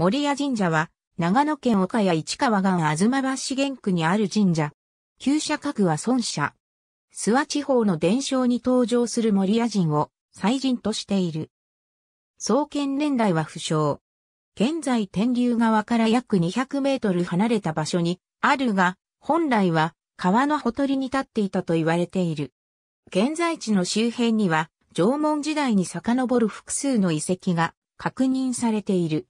森屋神社は、長野県岡谷市川岸東橋玄区にある神社。旧社格は孫社。諏訪地方の伝承に登場する森屋人を、祭人としている。創建年代は不詳。現在天竜川から約200メートル離れた場所にあるが、本来は川のほとりに立っていたと言われている。現在地の周辺には、縄文時代に遡る複数の遺跡が確認されている。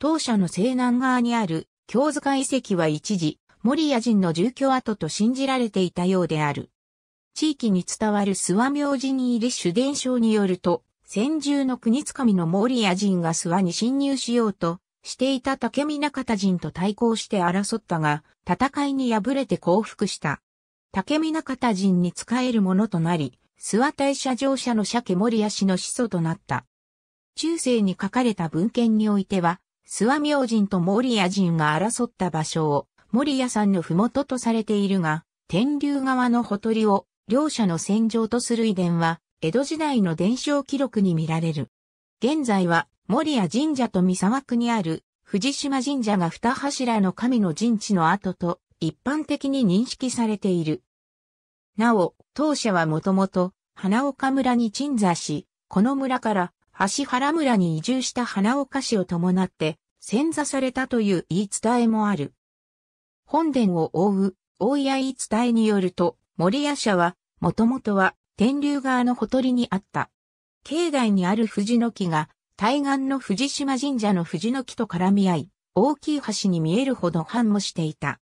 当社の西南側にある京塚遺跡は一時、守屋人の住居跡と信じられていたようである。地域に伝わる諏訪明に入り主伝承によると、先住の国つかみの守屋人が諏訪に侵入しようとしていた竹見中田人と対抗して争ったが、戦いに敗れて降伏した。竹見中田人に仕えるものとなり、諏訪大社乗車の鮭守屋氏の始祖となった。中世に書かれた文献においては、諏訪明神と守谷人が争った場所を、守谷山の麓とされているが、天竜川のほとりを、両者の戦場とする遺伝は、江戸時代の伝承記録に見られる。現在は、守谷神社と三沢区にある、藤島神社が二柱の神の陣地の跡と、一般的に認識されている。なお、当社はもともと、花岡村に鎮座し、この村から橋原村に移住した花岡氏を伴って、潜座されたという言い伝えもある。本殿を覆う、大屋言い伝えによると、守谷社は、もともとは、天竜川のほとりにあった。境内にある藤の木が、対岸の藤島神社の藤の木と絡み合い、大きい橋に見えるほど繁茂していた。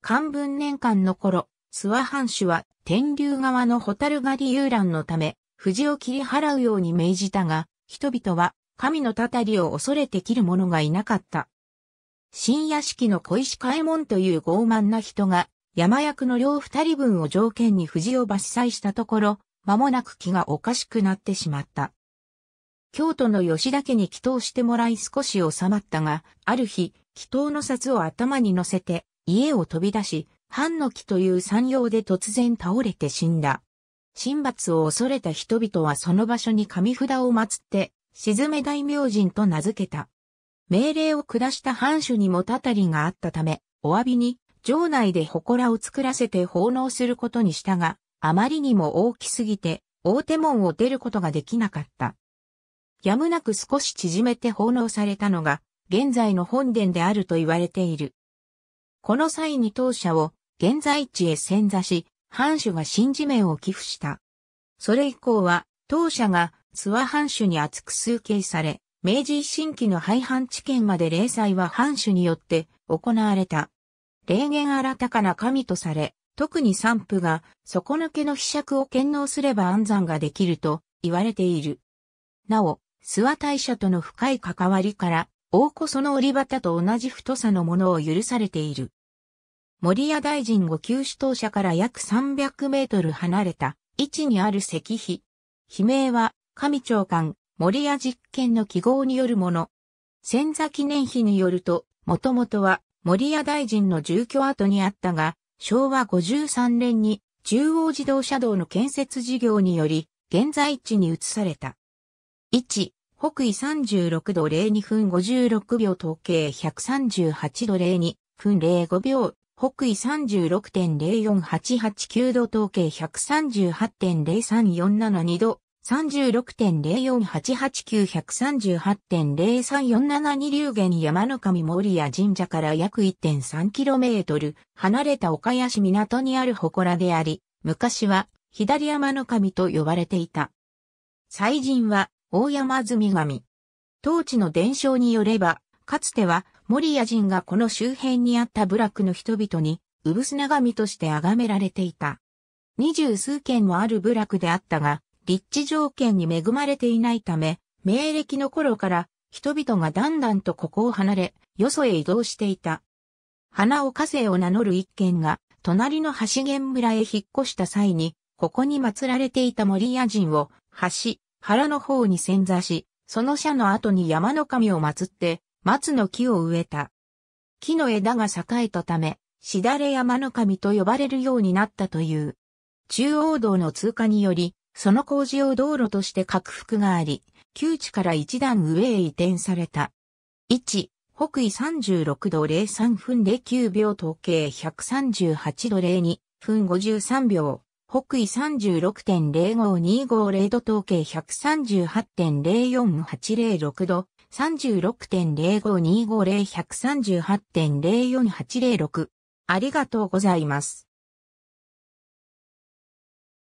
漢文年間の頃、諏訪藩主は、天竜川の蛍狩り遊覧のため、藤を切り払うように命じたが、人々は神のたたりを恐れて切る者がいなかった。新屋敷の小石替え門という傲慢な人が、山役の両二人分を条件に藤を伐採したところ、間もなく気がおかしくなってしまった。京都の吉田家に祈祷してもらい少し収まったが、ある日、祈祷の札を頭に乗せて、家を飛び出し、半の木という山陽で突然倒れて死んだ。神罰を恐れた人々はその場所に神札を祀って、沈め大明神と名付けた。命令を下した藩主にもたたりがあったため、お詫びに、城内で祠を作らせて奉納することにしたが、あまりにも大きすぎて、大手門を出ることができなかった。やむなく少し縮めて奉納されたのが、現在の本殿であると言われている。この際に当社を、現在地へ潜座し、藩主が新地名を寄付した。それ以降は、当社が諏訪藩主に厚く崇敬され、明治維新期の廃藩置県まで霊祭は藩主によって行われた。霊言新たかな神とされ、特に散布が底抜けの秘釈を堅納すれば安産ができると言われている。なお、諏訪大社との深い関わりから、大子その折り旗と同じ太さのものを許されている。森谷大臣ご旧首導者から約300メートル離れた位置にある石碑。碑名は、上長官、森谷実験の記号によるもの。千座記念碑によると、もともとは森谷大臣の住居跡にあったが、昭和53年に中央自動車道の建設事業により、現在地に移された。1、北緯36度02分56秒統計138度02分05秒北緯36.04889度統計138.03472度36.0488938.03472流言山の神森谷神社から約 1.3km 離れた岡谷市港にある祠であり、昔は左山の神と呼ばれていた。祭神は大山積神。当地の伝承によれば、かつてはモリア人がこの周辺にあった部落の人々に、産ブスナ神として崇められていた。二十数件もある部落であったが、立地条件に恵まれていないため、明暦の頃から人々がだんだんとここを離れ、よそへ移動していた。花岡生を名乗る一軒が、隣の橋源村へ引っ越した際に、ここに祀られていた森屋人を、橋、原の方に潜座し、その社の後に山の神を祀って、松の木を植えた。木の枝が栄えたため、しだれ山の神と呼ばれるようになったという。中央道の通過により、その工事を道路として拡幅があり、旧地から一段上へ移転された。1、北緯36度03分09秒統計138度02分53秒。北緯36.0525 0度統計138.0480 6度、3 6 0 5 2 5 0 1 3 8 0 4 8 0 6ありがとうございます。